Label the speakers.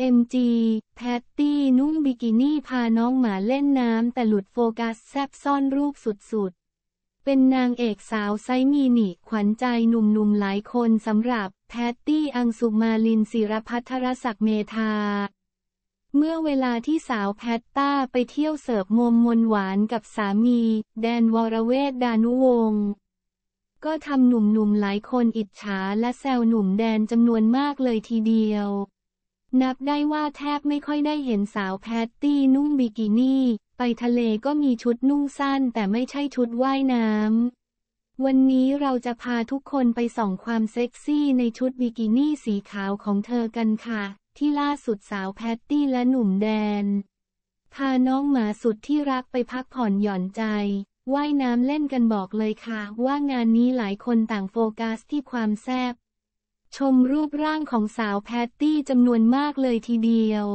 Speaker 1: OMG แพตตี้นุ่งบิกินี่พาน้องหมาเล่นน้ำแต่หลุดโฟกัสแซบซ่อนรูปสุดๆ เป็นนางเอกสาวไซมีนิขวัญใจหนุ่มๆหลายคนสำหรับแพตตี้อังสุมาลินศิรพัทรศักดิ์เมธา เมื่อเวลาที่สาวแพตต้าไปเที่ยวเสิร์ฟมมมนหวานกับสามี แดนวรเวทดานุวงศ์ ก็ทำหนุ่มๆหลายคนอิจฉาและแซวหนุ่มแดนจำนวนมากเลยทีเดียวนับได้ว่าแทบไม่ค่อยได้เห็นสาวแพตตี้นุ่งบิกินี่ ไปทะเลก็มีชุดนุ่งสั้น แต่ไม่ใช่ชุดว่ายน้ำวันนี้เราจะพาทุกคนไปส่องความเซ็กซี่ในชุดบิกินี่สีขาวของเธอกันค่ะ ที่ล่าสุดสาวแพตตี้และหนุ่มแดน พาน้องหมาสุดที่รักไปพักผ่อนหย่อนใจว่ายน้ำเล่นกันบอกเลยค่ะว่างานนี้หลายคนต่างโฟกัสที่ความแซบชมรูปร่างของสาวแพตตี้จำนวนมาก
Speaker 2: เลยทีเดียว